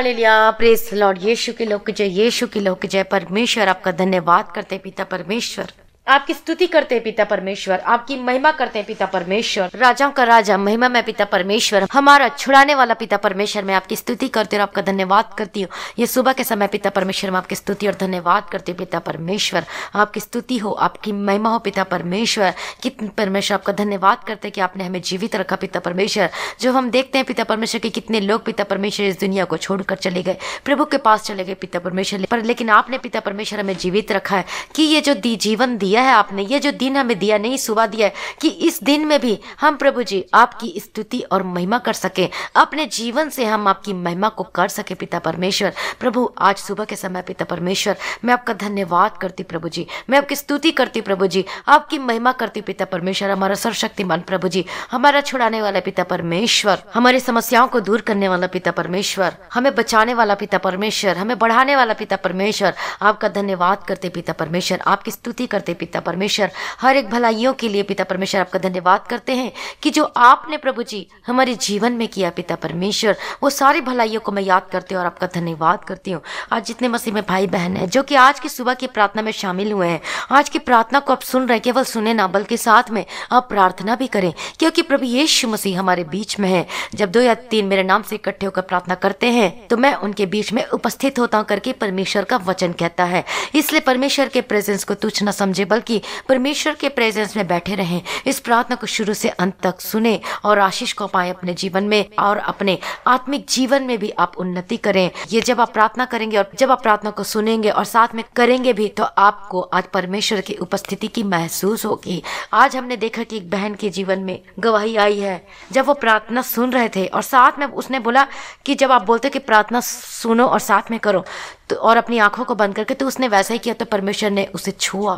लिया press Lord यीशु के लोक जय यीशु के लोक जय परमेश्वर आपका धन्यवाद करते पिता परमेश्वर आपकी स्तुति करते हैं पिता परमेश्वर आपकी महिमा करते हैं पिता परमेश्वर राजाओं का राजा महिमा में पिता परमेश्वर हमारा छुड़ाने वाला पिता परमेश्वर मैं आपकी स्तुति करती हूँ आपका धन्यवाद करती हूँ ये सुबह के समय पिता परमेश्वर मैं आपकी स्तुति और धन्यवाद करती हूँ पिता परमेश्वर आपकी स्तुति हो आपकी महिमा हो पिता परमेश्वर कितने परमेश्वर आपका धन्यवाद करते हैं कि आपने हमें जीवित रखा पिता परमेश्वर जो हम देखते हैं पिता परमेश्वर के कितने लोग पिता परमेश्वर इस दुनिया को छोड़कर चले गए प्रभु के पास चले गए पिता परमेश्वर पर लेकिन आपने पिता परमेश्वर हमें जीवित रखा है कि ये जो दी जीवन दी दिया है आपने ये जो दिन हमें दिया नहीं सुबह दिया है कि इस दिन में भी हम प्रभु जी आपकी स्तुति और महिमा कर सकें अपने जीवन से हम आपकी महिमा को कर सकें पिता परमेश्वर प्रभु आज सुबह के समय पिता परमेश्वर मैं आपका धन्यवाद करती प्रभु जी मैं आपकी स्तुति करती प्रभु जी आपकी महिमा करती पिता परमेश्वर हमारा सर्वशक्तिमान प्रभु जी हमारा छुड़ाने वाला पिता परमेश्वर हमारी समस्याओं को दूर करने वाला पिता परमेश्वर हमें बचाने वाला पिता परमेश्वर हमें बढ़ाने वाला पिता परमेश्वर आपका धन्यवाद करते पिता परमेश्वर आपकी स्तुति करते पिता परमेश्वर हर एक भलाइयों के लिए पिता परमेश्वर आपका धन्यवाद करते हैं कि जो आपने प्रभु जी हमारे जीवन में किया पिता परमेश्वर वो सारी भलाइयों को मैं याद करती हूँ और आपका धन्यवाद करती हूँ आज जितने मसीह में भाई बहन है जो कि आज की सुबह की प्रार्थना में शामिल हुए हैं आज की प्रार्थना को आप सुन रहे केवल सुने ना बल्कि साथ में आप प्रार्थना भी करें क्योंकि प्रभु यीशु मसीह हमारे बीच में है जब दो या तीन मेरे नाम से इकट्ठे होकर प्रार्थना करते हैं तो मैं उनके बीच में उपस्थित होता हूँ करके परमेश्वर का वचन कहता है इसलिए परमेश्वर के प्रेजेंस को तुच्छ न समझे बल्कि परमेश्वर के प्रेजेंस में बैठे रहें इस प्रार्थना को शुरू से अंत तक सुने और आशीष को पाए अपने जीवन में और अपने आत्मिक जीवन में भी आप उन्नति करें ये जब आप प्रार्थना करेंगे और जब आप प्रार्थना को सुनेंगे और साथ में करेंगे भी तो आपको आज परमेश्वर की उपस्थिति की महसूस होगी आज हमने देखा कि एक बहन के जीवन में गवाही आई है जब वो प्रार्थना सुन रहे थे और साथ में उसने बोला कि जब आप बोलते कि प्रार्थना सुनो और साथ में करो तो और अपनी आंखों को बंद करके तो उसने वैसा ही किया तो परमेश्वर ने उसे छुआ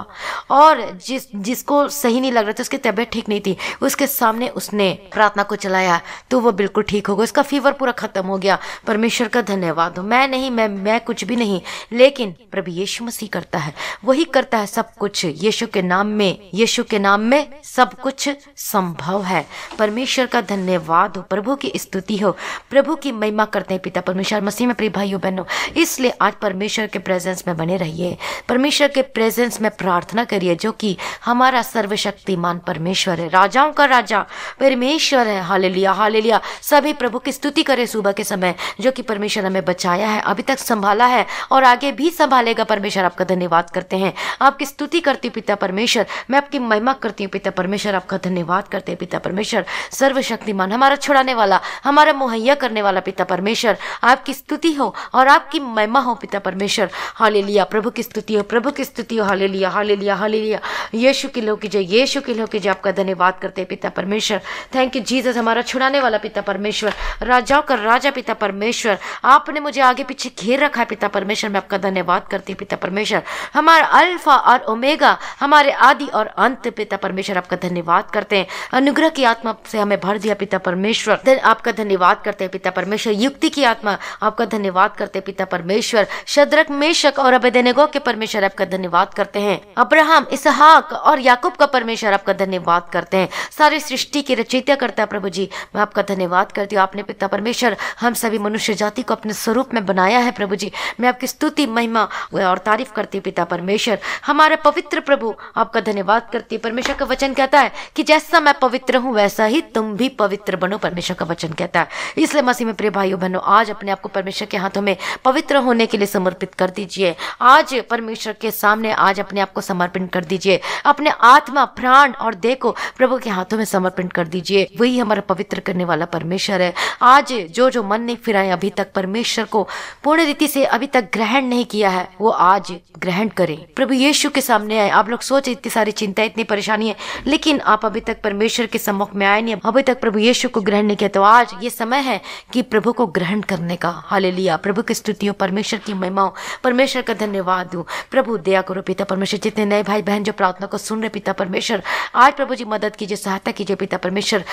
और जिस जिसको सही नहीं लग रहा था उसकी तबीयत ठीक नहीं थी उसके सामने उसने प्रार्थना को चलाया तो वो बिल्कुल ठीक हो गया उसका फीवर पूरा खत्म हो गया परमेश्वर का धन्यवाद हो मैं नहीं मैं मैं कुछ भी नहीं लेकिन प्रभु यीशु मसीह करता है वही करता है सब कुछ यीशु के नाम में यीशु के नाम में सब कुछ संभव है परमेश्वर का धन्यवाद हो प्रभु की स्तुति हो प्रभु की महिमा करते हैं पिता परमेश्वर मसीह में प्रिय भाइयों बहनों इसलिए आज परमेश्वर के प्रेजेंस में बने रहिए परमेश्वर के प्रेजेंस में प्रार्थना करिए जो कि हमारा सर्वशक्तिमान परमेश्वर है राजाओं का राजा परमेश्वर है हाल लिया हाल लिया सभी प्रभु की स्तुति करें सुबह के समय जो कि परमेश्वर हमें बचाया है अभी तक संभाला है और आगे भी संभालेगा परमेश्वर आपका धन्यवाद करते हैं आपकी स्तुति करती हूँ पिता परमेश्वर मैं आपकी महिमा करती हूँ पिता परमेश्वर आपका धन्यवाद करते हैं पिता परमेश्वर सर्वशक्तिमान हमारा छुड़ाने वाला हमारा मुहैया करने वाला पिता परमेश्वर आपकी स्तुति हो और आपकी महिमा हो पिता परमेश्वर हाले लिया प्रभु की स्तुति हो प्रभु की स्तुति हो हाले लिया हाले लिया हाले लिया यीशु शु किलो की जय यीशु शु लो की जय आपका धन्यवाद करते हैं पिता परमेश्वर थैंक यू जीसस हमारा छुड़ाने वाला पिता परमेश्वर राजाओं का राजा पिता परमेश्वर आपने मुझे आगे पीछे घेर रखा है पिता परमेश्वर मैं आपका धन्यवाद करती हूँ पिता परमेश्वर हमारा अल्फा और ओमेगा हमारे आदि और अंत पिता परमेश्वर आपका धन्यवाद करते हैं अनुग्रह की आत्मा से हमें भर दिया पिता परमेश्वर आपका धन्यवाद करते हैं पिता परमेश्वर युक्ति की आत्मा आपका धन्यवाद करते हैं पिता परमेश्वर शद्रक मेशक और अबेदेनेगो के परमेश्वर आपका धन्यवाद करते हैं अब्राहम इसहाक और याकूब का परमेश्वर आपका धन्यवाद करते हैं सारी सृष्टि की रचयिता करता है प्रभु जी मैं आपका धन्यवाद करती हूँ आपने पिता परमेश्वर हम सभी मनुष्य जाति को अपने स्वरूप में बनाया है प्रभु जी मैं आपकी स्तुति महिमा और तारीफ करती हूँ पिता परमेश्वर हमारे पवित्र प्रभु आपका धन्यवाद करती है परमेश्वर का वचन कहता है कि जैसा मैं पवित्र हूँ वैसा ही तुम भी पवित्र बनो परमेश्वर का वचन कहता है इसलिए मसीह में प्रिय भाइयों बहनों आज अपने आप को परमेश्वर के हाथों में पवित्र होने के लिए लिए समर्पित कर दीजिए आज परमेश्वर के सामने आज अपने आप को समर्पित कर दीजिए अपने आत्मा प्राण और देह को प्रभु के हाथों में समर्पित कर दीजिए वही हमारा पवित्र करने वाला परमेश्वर है आज जो जो मन नहीं फिराए अभी तक परमेश्वर को पूर्ण रीति से अभी तक ग्रहण नहीं किया है वो आज ग्रहण करें प्रभु यीशु के सामने आए आप लोग सोच इतनी सारी चिंता इतनी परेशानी है लेकिन आप अभी तक परमेश्वर के सम्मुख में आए नहीं अभी तक प्रभु यीशु को ग्रहण नहीं किया तो आज ये समय है कि प्रभु को ग्रहण करने का हाल प्रभु की स्तुतियों परमेश्वर की की महिमा परमेश्वर का धन्यवाद दूँ प्रभु दया करो पिता परमेश्वर जितने नए भाई बहन जो प्रार्थना को सुन रहे पिता परमेश्वर आज प्रभु जी मदद कीजिए सहायता कीजिए पिता परमेश्वर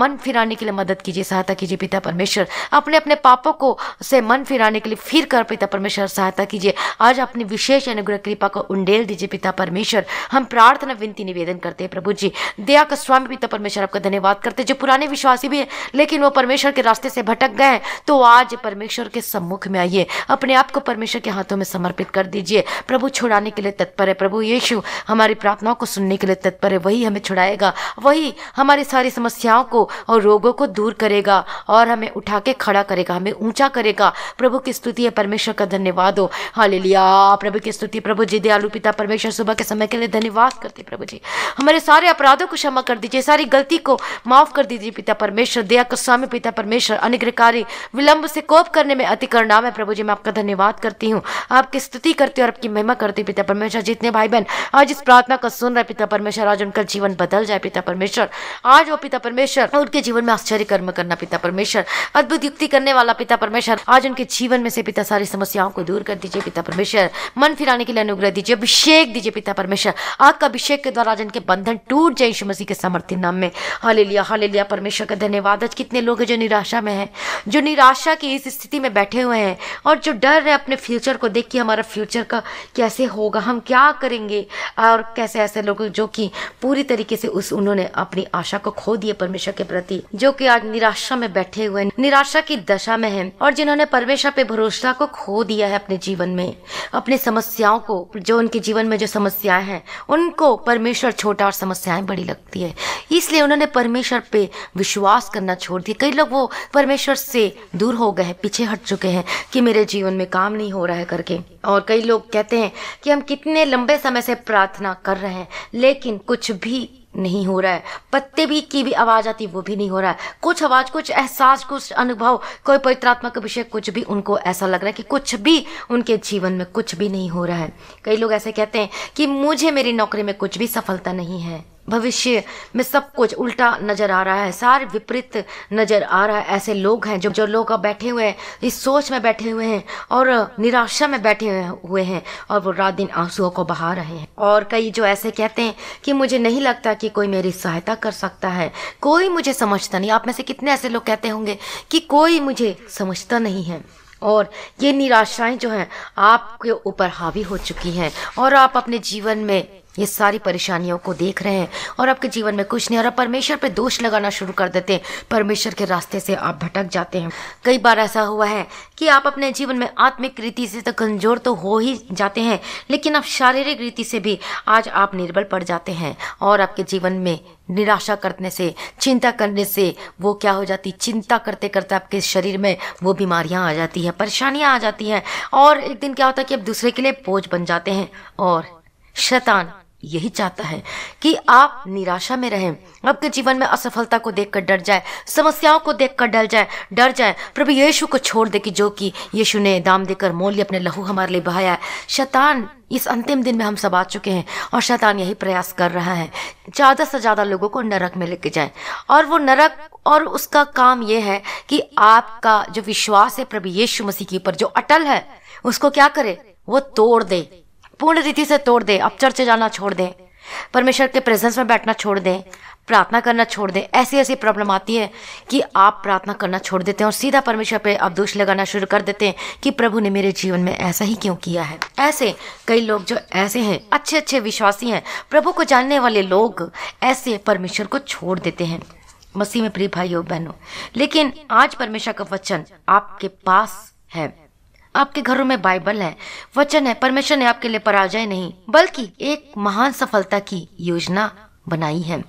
मन फिराने के लिए मदद कीजिए सहायता कीजिए पिता परमेश्वर अपने अपने पापों को से मन फिराने के लिए फिर कर पिता परमेश्वर सहायता कीजिए आज अपनी विशेष अनुग्रह कृपा को उंडेल दीजिए पिता परमेश्वर हम प्रार्थना विनती निवेदन करते हैं प्रभु जी दया का स्वामी पिता परमेश्वर आपका धन्यवाद करते जो पुराने विश्वासी भी हैं लेकिन वो परमेश्वर के रास्ते से भटक गए तो आज परमेश्वर के सम्मुख में आइए अपने आप को परमेश्वर के हाथों में समर्पित कर दीजिए प्रभु छुड़ाने के लिए तत्पर है प्रभु यीशु हमारी प्रार्थनाओं को सुनने के लिए तत्पर है वही हमें छुड़ाएगा वही हमारी सारी समस्याओं को और रोगों को दूर करेगा और हमें उठा के खड़ा करेगा हमें ऊंचा करेगा प्रभु की स्तुति है परमेश्वर का धन्यवाद हो हाल प्रभु की स्तुति प्रभु जी दयालु पिता परमेश्वर सुबह के समय के लिए धन्यवाद करते प्रभु जी हमारे सारे अपराधों को क्षमा कर दीजिए सारी गलती को माफ कर दीजिए पिता परमेश्वर दया को स्वामी पिता परमेश्वर अनुग्रहकारी विलंब से कोप करने में अति करना है प्रभु जी मैं आपका धन्यवाद करती हूँ आपकी स्तुति करती हूँ और आपकी महिमा करती पिता परमेश्वर जितने भाई बहन आज इस प्रार्थना का सुन रहे पिता परमेश्वर आज उनका जीवन बदल जाए पिता परमेश्वर आज वो पिता परमेश्वर उनके जीवन में आश्चर्य कर्म करना पिता परमेश्वर अद्भुत युक्ति करने वाला पिता परमेश्वर आज उनके जीवन में से पिता सारी समस्याओं को दूर कर दीजिए पिता परमेश्वर मन फिराने के लिए अनुग्रह दीजिए अभिषेक दीजिए पिता परमेश्वर आग का अभिषेक के द्वारा आज इनके बंधन टूट जाए यीशु मसीह के समर्थी नाम में हाले लिया हाले लिया परमेश्वर का धन्यवाद आज कितने लोग हैं जो निराशा में हैं जो निराशा की इस स्थिति में बैठे हुए हैं और जो डर है अपने अपने फ्यूचर को देख के हमारा फ्यूचर का कैसे होगा हम क्या करेंगे और कैसे ऐसे लोग जो कि पूरी तरीके से उस उन्होंने अपनी आशा को खो दिए परमेश्वर के प्रति जो कि आज निराशा में बैठे हुए निराशा की दशा में है और जिन्होंने परमेश्वर पे भरोसा को खो दिया है अपने जीवन में अपनी समस्याओं को जो उनके जीवन में जो समस्याएं हैं उनको परमेश्वर छोटा और समस्याएं बड़ी लगती है इसलिए उन्होंने परमेश्वर पे विश्वास करना छोड़ दिया कई लोग वो परमेश्वर से दूर हो गए पीछे हट चुके हैं कि मेरे जीवन में काम नहीं हो रहा है करके और कई लोग कहते हैं कि हम कितने लंबे समय से प्रार्थना कर रहे हैं लेकिन कुछ भी नहीं हो रहा है पत्ते भी की भी आवाज़ आती वो भी नहीं हो रहा है कुछ आवाज़ कुछ एहसास कुछ अनुभव कोई का विषय कुछ भी उनको ऐसा लग रहा है कि कुछ भी उनके जीवन में कुछ भी नहीं हो रहा है कई लोग ऐसे कहते हैं कि मुझे मेरी नौकरी में कुछ भी सफलता नहीं है भविष्य में सब कुछ उल्टा नजर आ रहा है सारे विपरीत नजर आ रहा है ऐसे लोग हैं जो जो लोग बैठे हुए हैं इस सोच में बैठे हुए हैं और निराशा में बैठे हुए हैं और वो रात दिन आंसुओं को बहा रहे हैं और कई जो ऐसे कहते हैं कि मुझे नहीं लगता कि कोई मेरी सहायता कर सकता है कोई मुझे समझता नहीं आप में से कितने ऐसे लोग कहते होंगे कि कोई मुझे समझता नहीं है और ये निराशाएं जो हैं आपके ऊपर हावी हो चुकी हैं और आप अपने जीवन में ये सारी परेशानियों को देख रहे हैं और आपके जीवन में कुछ नहीं और आप परमेश्वर पे दोष लगाना शुरू कर देते हैं परमेश्वर के रास्ते से आप भटक जाते हैं कई बार ऐसा हुआ है कि आप अपने जीवन में आत्मिक रीति से तो कमजोर तो हो ही जाते हैं लेकिन आप शारीरिक रीति से भी आज आप निर्बल पड़ जाते हैं और आपके जीवन में निराशा करने से चिंता करने से वो क्या हो जाती चिंता करते करते आपके शरीर में वो बीमारियां आ जाती है परेशानियां आ जाती हैं और एक दिन क्या होता है कि आप दूसरे के लिए बोझ बन जाते हैं और शैतान यही चाहता है कि आप निराशा में रहें आपके जीवन में असफलता को देखकर डर जाए समस्याओं को देखकर डर जाए डर जाए प्रभु यीशु को छोड़ दे कि जो कि यीशु ने दाम देकर मोल अपने लहू हमारे लिए बहाया है शैतान इस अंतिम दिन में हम सब आ चुके हैं और शैतान यही प्रयास कर रहा है ज़्यादा से ज़्यादा लोगों को नरक में लेके जाए और वो नरक और उसका काम ये है कि आपका जो विश्वास है प्रभु यीशु मसीह के ऊपर जो अटल है उसको क्या करे वो तोड़ दे पूर्ण रीति से तोड़ दें आप चर्चे जाना छोड़ दें परमेश्वर के प्रेजेंस में बैठना छोड़ दें प्रार्थना करना छोड़ दें ऐसी ऐसी प्रॉब्लम आती है कि आप प्रार्थना करना छोड़ देते हैं और सीधा परमेश्वर पे आप दोष लगाना शुरू कर देते हैं कि प्रभु ने मेरे जीवन में ऐसा ही क्यों किया है ऐसे कई लोग जो ऐसे हैं अच्छे अच्छे विश्वासी हैं प्रभु को जानने वाले लोग ऐसे परमेश्वर को छोड़ देते हैं मसीह में प्रिय भाइयों बहनों लेकिन आज परमेश्वर का वचन आपके पास है आपके घरों में बाइबल है वचन है परमेश्वर ने आपके लिए पराजय नहीं बल्कि एक महान सफलता की योजना बनाई है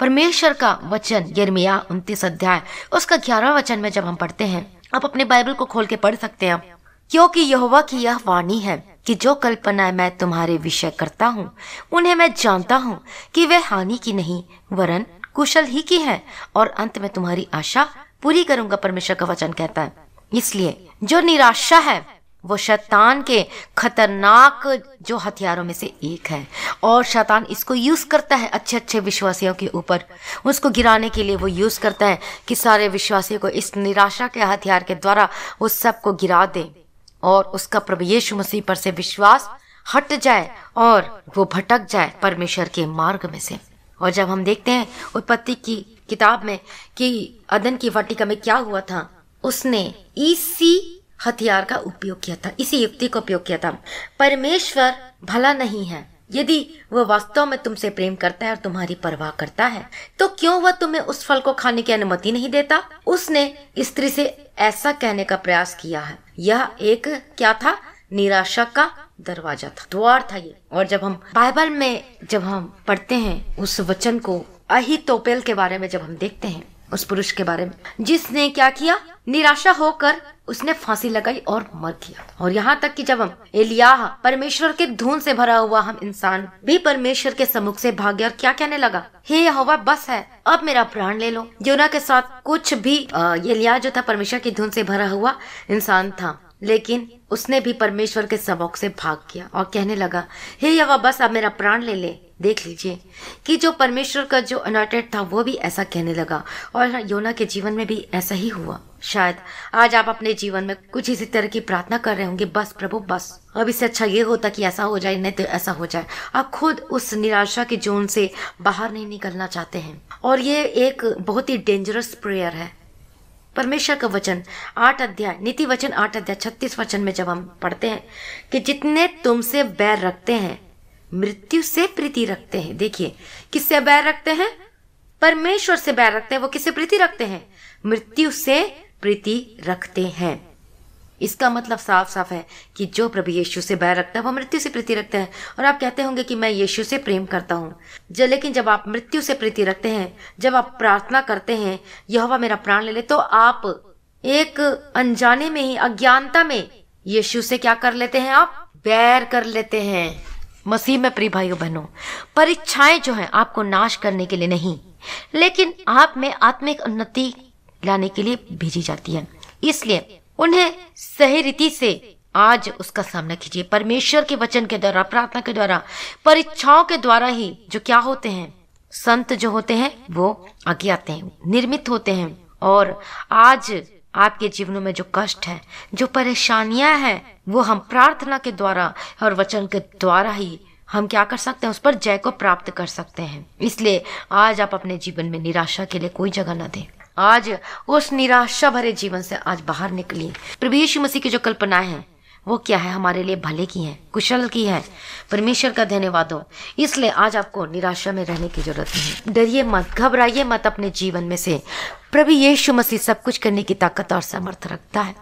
परमेश्वर का वचन गर्मिया उन्तीस अध्याय उसका ग्यारह वचन में जब हम पढ़ते हैं आप अपने बाइबल को खोल के पढ़ सकते हैं क्योंकि यहोवा की यह वाणी है कि जो कल्पनाएं मैं तुम्हारे विषय करता हूँ उन्हें मैं जानता हूँ कि वे हानि की नहीं वरन कुशल ही की है और अंत में तुम्हारी आशा पूरी करूंगा परमेश्वर का वचन कहता है इसलिए जो निराशा है वो शैतान के खतरनाक जो हथियारों में से एक है और शैतान इसको यूज़ करता है अच्छे अच्छे विश्वासियों के ऊपर उसको गिराने के लिए वो यूज़ करता है कि सारे विश्वासियों को इस निराशा के हथियार के द्वारा वो सबको गिरा दे और उसका प्रभु यीशु मसीह पर से विश्वास हट जाए और वो भटक जाए परमेश्वर के मार्ग में से और जब हम देखते हैं उत्पत्ति की किताब में कि अदन की वाटिका में क्या हुआ था उसने इसी हथियार का उपयोग किया था इसी युक्ति का उपयोग किया था परमेश्वर भला नहीं है यदि वह वास्तव में तुमसे प्रेम करता है और तुम्हारी परवाह करता है तो क्यों वह तुम्हें उस फल को खाने की अनुमति नहीं देता उसने स्त्री से ऐसा कहने का प्रयास किया है यह एक क्या था निराशा का दरवाजा था द्वार था ये और जब हम बाइबल में जब हम पढ़ते हैं उस वचन को अहितोपेल के बारे में जब हम देखते हैं उस पुरुष के बारे में जिसने क्या किया निराशा होकर उसने फांसी लगाई और मर गया और यहाँ तक कि जब हम एलिया परमेश्वर के धुन से भरा हुआ हम इंसान भी परमेश्वर के सम्मुख से भाग गया और क्या कहने लगा हे हवा बस है अब मेरा प्राण ले लो योना के साथ कुछ भी ये लिया जो था परमेश्वर की धुन से भरा हुआ इंसान था लेकिन उसने भी परमेश्वर के सबक से भाग गया और कहने लगा हे यवा बस अब मेरा प्राण ले ले देख लीजिए कि जो परमेश्वर का जो अनाटेड था वो भी ऐसा कहने लगा और योना के जीवन में भी ऐसा ही हुआ शायद आज आप अपने जीवन में कुछ इसी तरह की प्रार्थना कर रहे होंगे बस प्रभु बस अब इससे अच्छा ये होता कि ऐसा हो जाए नहीं तो ऐसा हो जाए आप खुद उस निराशा के जोन से बाहर नहीं निकलना चाहते हैं और ये एक बहुत ही डेंजरस प्रेयर है परमेश्वर का वचन आठ अध्याय नीति वचन आठ अध्याय छत्तीस वचन में जब हम पढ़ते हैं कि जितने तुमसे बैर रखते हैं मृत्यु से प्रीति रखते हैं देखिए किससे बैर रखते हैं परमेश्वर से बैर रखते हैं वो किससे प्रीति रखते हैं मृत्यु से प्रीति रखते हैं इसका मतलब साफ साफ है कि जो प्रभु यीशु से बैर रखता है वो मृत्यु से प्रीति रखता है और आप कहते होंगे कि मैं यीशु से प्रेम करता हूँ जब लेकिन जब आप मृत्यु से प्रीति रखते हैं जब आप प्रार्थना करते हैं यह मेरा प्राण ले ले तो आप एक अनजाने में ही अज्ञानता में यीशु से क्या कर लेते हैं आप बैर कर लेते हैं मसीह में प्रिय भाइयों बहनों परीक्षाएं जो है आपको नाश करने के लिए नहीं लेकिन आप में आत्मिक उन्नति लाने के लिए भेजी जाती है इसलिए उन्हें सही रीति से आज उसका सामना कीजिए परमेश्वर के वचन के द्वारा प्रार्थना के द्वारा परीक्षाओं के द्वारा ही जो क्या होते हैं संत जो होते हैं वो आगे आते हैं निर्मित होते हैं और आज आपके जीवन में जो कष्ट है जो परेशानियां हैं वो हम प्रार्थना के द्वारा और वचन के द्वारा ही हम क्या कर सकते हैं उस पर जय को प्राप्त कर सकते हैं इसलिए आज आप अपने जीवन में निराशा के लिए कोई जगह ना दें आज उस निराशा भरे जीवन से आज बाहर निकली प्रभु मसीह की जो कल्पनाएं हैं वो क्या है हमारे लिए भले की है कुशल की है परमेश्वर का धन्यवाद हो इसलिए आज आपको निराशा में रहने की जरूरत नहीं डरिए मत घबराइए मत अपने जीवन में से प्रभु यीशु मसीह सब कुछ करने की ताकत और समर्थ रखता है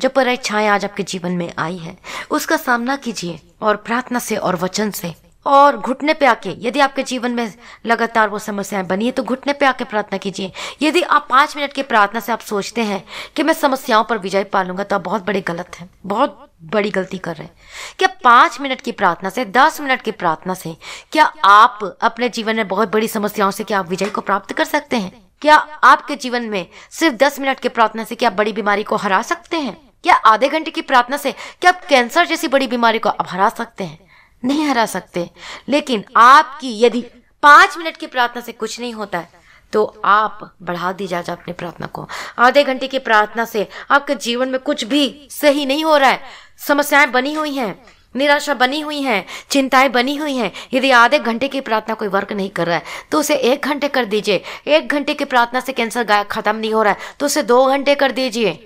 जो पर आज आपके जीवन में आई है उसका सामना कीजिए और प्रार्थना से और वचन से और घुटने पे आके यदि आपके जीवन में लगातार वो समस्याएं बनी है तो घुटने पे आके प्रार्थना कीजिए यदि आप पाँच मिनट की प्रार्थना से आप सोचते हैं कि मैं समस्याओं पर विजय पा लूंगा तो आप बहुत बड़े गलत हैं बहुत बड़ी गलती कर रहे हैं क्या पाँच मिनट की प्रार्थना से दस मिनट की प्रार्थना से क्या आप अपने जीवन में बहुत बड़ी समस्याओं से क्या आप विजय को प्राप्त कर सकते हैं क्या आपके जीवन में सिर्फ दस मिनट की प्रार्थना से क्या आप बड़ी बीमारी को हरा सकते हैं क्या आधे घंटे की प्रार्थना से क्या आप कैंसर जैसी बड़ी बीमारी को आप हरा सकते हैं नहीं हरा सकते लेकिन आपकी यदि पांच मिनट की प्रार्थना से कुछ नहीं होता है तो आप बढ़ा दी जाए अपनी प्रार्थना को आधे घंटे की प्रार्थना से आपके जीवन में कुछ भी सही नहीं हो रहा है समस्याएं बनी हुई हैं निराशा बनी हुई है चिंताएं बनी हुई हैं यदि आधे घंटे की प्रार्थना कोई वर्क नहीं कर रहा है तो उसे एक घंटे कर दीजिए एक घंटे की प्रार्थना से कैंसर खत्म नहीं हो रहा है तो उसे दो घंटे कर दीजिए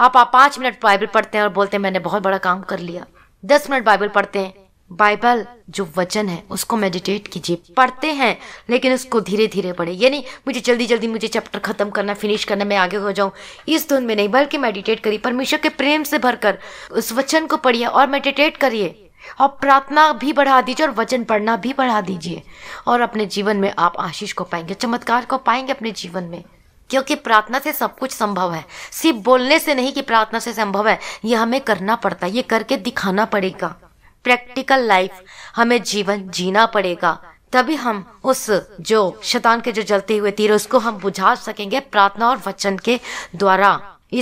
आप आप मिनट बाइबल पढ़ते हैं और बोलते हैं मैंने बहुत बड़ा काम कर लिया दस मिनट बाइबल पढ़ते हैं बाइबल जो वचन है उसको मेडिटेट कीजिए पढ़ते हैं लेकिन उसको धीरे धीरे पढ़े यानी मुझे जल्दी जल्दी मुझे चैप्टर ख़त्म करना फिनिश करना मैं आगे हो जाऊँ इस धुन में नहीं बल्कि मेडिटेट करिए परमेश्वर के प्रेम से भरकर उस वचन को पढ़िए और मेडिटेट करिए और प्रार्थना भी बढ़ा दीजिए और वचन पढ़ना भी बढ़ा दीजिए और अपने जीवन में आप आशीष को पाएंगे चमत्कार को पाएंगे अपने जीवन में क्योंकि प्रार्थना से सब कुछ संभव है सिर्फ बोलने से नहीं कि प्रार्थना से संभव है ये हमें करना पड़ता है ये करके दिखाना पड़ेगा प्रैक्टिकल लाइफ हमें जीवन जीना पड़ेगा तभी हम उस जो शतान के जो जलते हुए तीर उसको हम बुझा सकेंगे प्रार्थना और वचन के द्वारा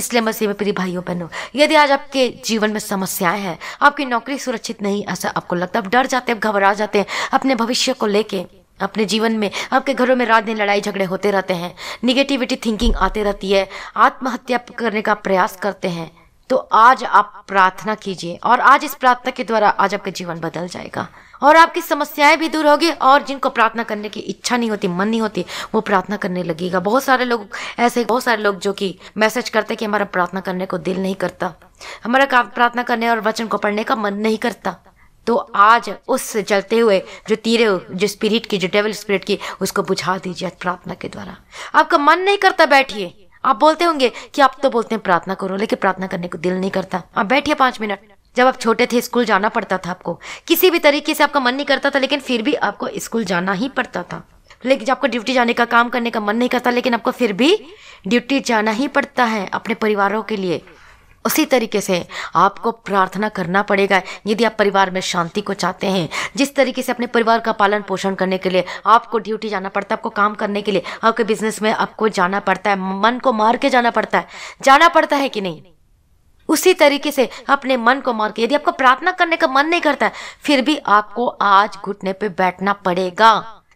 इसलिए मसीह में प्रिय भाइयों बहनों यदि आज आपके जीवन में समस्याएं हैं आपकी नौकरी सुरक्षित नहीं ऐसा आपको लगता आप डर जाते हैं घबरा जाते हैं अपने भविष्य को लेके अपने जीवन में आपके घरों में रात दिन लड़ाई झगड़े होते रहते हैं निगेटिविटी थिंकिंग आते रहती है आत्महत्या करने का प्रयास करते हैं तो आज आप प्रार्थना कीजिए और आज इस प्रार्थना के द्वारा आज आपका जीवन बदल जाएगा और आपकी समस्याएं भी दूर होगी और जिनको प्रार्थना करने की इच्छा नहीं होती मन नहीं होती वो प्रार्थना करने लगेगा बहुत सारे लोग ऐसे बहुत सारे लोग जो कि मैसेज करते कि हमारा प्रार्थना करने को दिल नहीं करता हमारा प्रार्थना करने और वचन को पढ़ने का मन नहीं करता तो आज उस जलते हुए जो तीरे जो स्पिरिट की जो डेवल स्पिरिट की उसको बुझा दीजिए प्रार्थना के द्वारा आपका मन नहीं करता बैठिए आप बोलते होंगे कि आप तो बोलते हैं प्रार्थना करो लेकिन प्रार्थना करने को दिल नहीं करता आप बैठिए पांच मिनट जब आप छोटे थे स्कूल जाना पड़ता था आपको किसी भी तरीके से आपका मन नहीं करता था लेकिन फिर भी आपको स्कूल जाना ही पड़ता था लेकिन जब आपको ड्यूटी जाने का काम करने का मन नहीं करता लेकिन आपको फिर भी ड्यूटी जाना ही पड़ता है अपने परिवारों के लिए उसी तरीके से आपको प्रार्थना करना पड़ेगा यदि आप परिवार में शांति को चाहते हैं जिस तरीके से अपने परिवार का पालन पोषण करने के लिए आपको ड्यूटी जाना पड़ता है आपको काम करने के लिए आपके बिजनेस में आपको जाना पड़ता है मन को मार के जाना पड़ता है जाना पड़ता है कि नहीं उसी तरीके से अपने मन को मार के यदि आपको प्रार्थना करने का मन नहीं करता फिर भी आपको आज घुटने पर बैठना पड़ेगा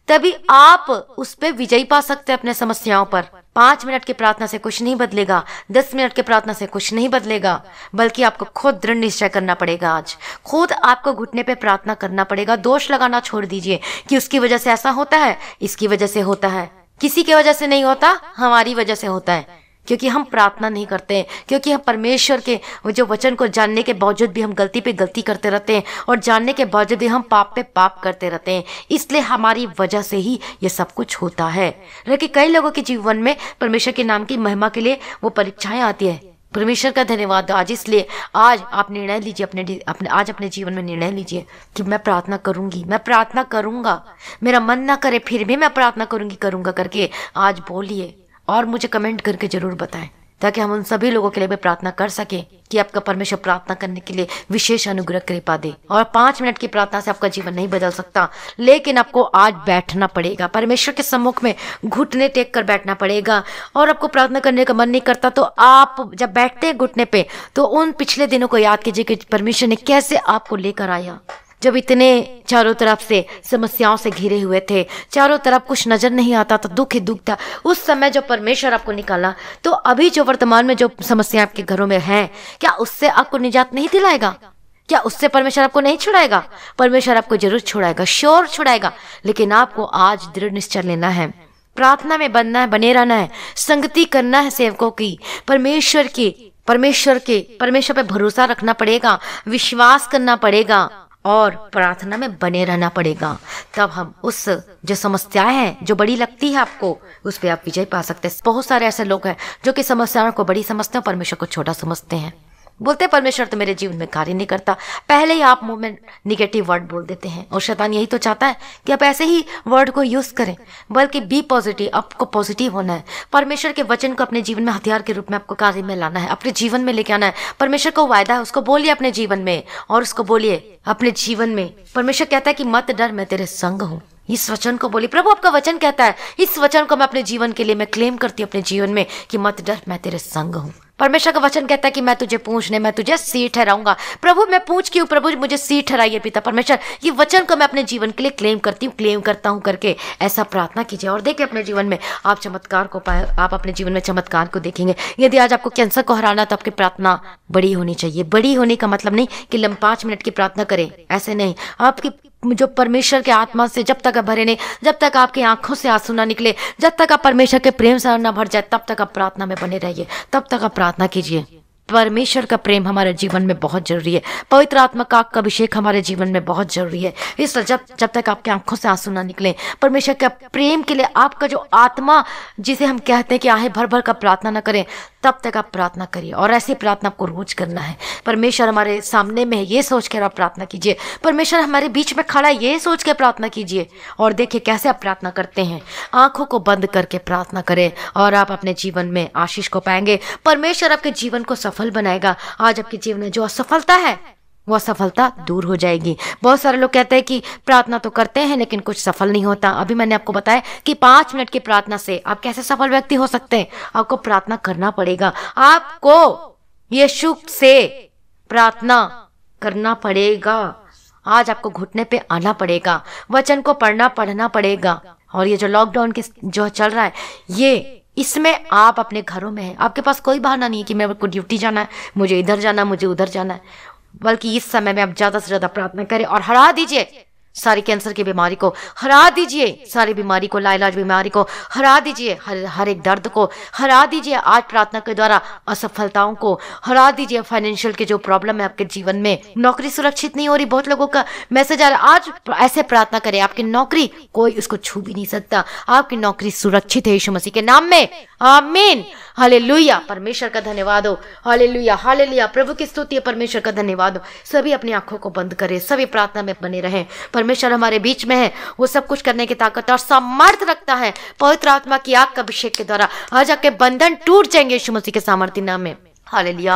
तभी आप उस पर विजयी पा सकते हैं अपने समस्याओं पर पांच मिनट की प्रार्थना से कुछ नहीं बदलेगा दस मिनट की प्रार्थना से कुछ नहीं बदलेगा बल्कि आपको खुद दृढ़ निश्चय करना पड़ेगा आज खुद आपको घुटने पे प्रार्थना करना पड़ेगा दोष लगाना छोड़ दीजिए कि उसकी वजह से ऐसा होता है इसकी वजह से होता है किसी की वजह से नहीं होता हमारी वजह से होता है क्योंकि हम प्रार्थना नहीं करते हैं क्योंकि हम परमेश्वर के जो वचन को जानने के बावजूद भी हम गलती पे गलती करते रहते हैं और जानने के बावजूद भी हम पाप पे पाप करते रहते हैं इसलिए हमारी वजह से ही ये सब कुछ होता है लेकिन कई लोगों के जीवन में परमेश्वर के नाम की महिमा के लिए वो परीक्षाएं आती है परमेश्वर का धन्यवाद आज इसलिए आज आप निर्णय लीजिए अपने अपने आज अपने जीवन में निर्णय लीजिए कि मैं प्रार्थना करूंगी मैं प्रार्थना करूंगा मेरा मन ना करे फिर भी मैं प्रार्थना करूंगी करूंगा करके आज बोलिए और मुझे कमेंट करके ज़रूर बताएं ताकि हम उन सभी लोगों के लिए भी प्रार्थना कर सकें कि आपका परमेश्वर प्रार्थना करने के लिए विशेष अनुग्रह कृपा दे और पांच मिनट की प्रार्थना से आपका जीवन नहीं बदल सकता लेकिन आपको आज बैठना पड़ेगा परमेश्वर के सम्मुख में घुटने टेक कर बैठना पड़ेगा और आपको प्रार्थना करने का मन नहीं करता तो आप जब बैठते हैं घुटने पे तो उन पिछले दिनों को याद कीजिए कि परमेश्वर ने कैसे आपको लेकर आया जब इतने चारों तरफ से समस्याओं से घिरे हुए थे चारों तरफ कुछ नज़र नहीं आता था दुख ही दुख था उस समय जो परमेश्वर आपको निकाला तो अभी जो वर्तमान में जो समस्या आपके घरों में है क्या उससे आपको निजात नहीं दिलाएगा क्या उससे परमेश्वर आपको नहीं छुड़ाएगा परमेश्वर आपको जरूर छुड़ाएगा श्योर छुड़ाएगा लेकिन आपको आज दृढ़ निश्चय लेना है प्रार्थना में बनना है बने रहना है संगति करना है सेवकों की परमेश्वर की परमेश्वर के परमेश्वर पर भरोसा रखना पड़ेगा विश्वास करना पड़ेगा और प्रार्थना में बने रहना पड़ेगा तब हम उस जो समस्या है जो बड़ी लगती है आपको उस पर आप विजय पा सकते हैं बहुत सारे ऐसे लोग हैं जो कि समस्याओं को बड़ी समझते हैं परमेश्वर को छोटा समझते हैं बोलते परमेश्वर तो मेरे जीवन में कार्य नहीं करता पहले ही आप मुंह में निगेटिव वर्ड बोल देते हैं और शैतान यही तो चाहता है कि आप ऐसे ही वर्ड को यूज़ करें बल्कि बी पॉजिटिव आपको पॉजिटिव होना है परमेश्वर के वचन को अपने जीवन में हथियार के रूप में आपको कार्य में लाना है अपने जीवन में लेके आना है परमेश्वर को वायदा है उसको बोलिए अपने जीवन में और उसको बोलिए अपने जीवन में परमेश्वर कहता है कि मत डर मैं तेरे संग हूँ इस वचन को बोली प्रभु आपका वचन कहता है इस वचन को मैं अपने जीवन के लिए मैं क्लेम करती हूँ अपने जीवन में कि मत डर मैं तेरे संग हूँ परमेश्वर का वचन कहता है कि मैं तुझे पूछने मैं तुझे सीट ठहराऊंगा प्रभु मैं पूछ क्यों प्रभु मुझे सीट ठहराइए पिता परमेश्वर ये वचन को मैं अपने जीवन के लिए क्लेम करती हूँ क्लेम करता हूँ करके ऐसा प्रार्थना कीजिए और देखिए अपने जीवन में आप चमत्कार को पाए आप अपने जीवन में चमत्कार को देखेंगे यदि आज आपको कैंसर को हराना तो आपकी प्रार्थना बड़ी होनी चाहिए बड़ी होने का मतलब नहीं कि लम पाँच मिनट की प्रार्थना करें ऐसे नहीं आपकी जो परमेश्वर के आत्मा से जब तक आप भरे नहीं जब तक आपकी आंखों से आंसू ना निकले जब तक आप परमेश्वर के प्रेम से ना भर जाए तब तक आप प्रार्थना में बने रहिए तब तक आप प्रार्थना कीजिए परमेश्वर का प्रेम हमारे जीवन में बहुत जरूरी है पवित्र आत्मा का अभिषेक हमारे जीवन में बहुत जरूरी है इस जब जब तक आपकी आंखों से आंसू ना निकले परमेश्वर के प्रेम के लिए आपका जो आत्मा जिसे हम कहते हैं कि आहे भर भर का प्रार्थना ना करें तब तक आप प्रार्थना करिए और ऐसी प्रार्थना आपको रोज करना है परमेश्वर हमारे सामने में है ये सोच कर आप प्रार्थना कीजिए परमेश्वर हमारे बीच में खड़ा है ये सोच कर प्रार्थना कीजिए और देखिए कैसे आप प्रार्थना करते हैं आंखों को बंद करके प्रार्थना करें और आप अपने जीवन में आशीष को पाएंगे परमेश्वर आपके जीवन को सफल सफल बनाएगा आज आपके जीवन में जो असफलता है वो सफलता दूर हो जाएगी बहुत सारे लोग कहते हैं कि प्रार्थना तो करते हैं लेकिन कुछ सफल नहीं होता अभी मैंने आपको बताया कि पांच मिनट की प्रार्थना से आप कैसे सफल व्यक्ति हो सकते हैं आपको प्रार्थना करना पड़ेगा आपको यीशु से प्रार्थना करना पड़ेगा आज आपको घुटने पे आना पड़ेगा वचन को पढ़ना पढ़ना पड़ेगा और ये जो लॉकडाउन के जो चल रहा है ये इसमें आप अपने घरों में हैं आपके पास कोई बहाना नहीं है कि मेरे को ड्यूटी जाना है मुझे इधर जाना मुझे उधर जाना है बल्कि इस समय में आप ज़्यादा से ज़्यादा प्रार्थना करें और हरा दीजिए सारी कैंसर की बीमारी को हरा दीजिए सारी बीमारी को लाइलाज बीमारी को हरा दीजिए हर हर एक दर्द को हरा दीजिए आज प्रार्थना के द्वारा असफलताओं को हरा दीजिए फाइनेंशियल के जो प्रॉब्लम है आपके जीवन में नौकरी सुरक्षित नहीं हो रही बहुत लोगों का मैसेज आ रहा आज ऐसे प्रार्थना करें आपकी नौकरी कोई उसको छू भी नहीं सकता आपकी नौकरी सुरक्षित है यीशु मसीह के नाम में आमीन हाले परमेश्वर का धन्यवाद हो हाले लुया प्रभु की स्तुति परमेश्वर का धन्यवाद हो सभी अपनी आंखों को बंद करें सभी प्रार्थना में बने रहें परमेश्वर परमेश्वर हमारे बीच में है वो सब कुछ करने की ताकत और सामर्थ्य रखता है पवित्र आत्मा की आग का अभिषेक के द्वारा आज आपके बंधन टूट जाएंगे यीशु मसीह के सामर्थ्य नाम में हालेलिया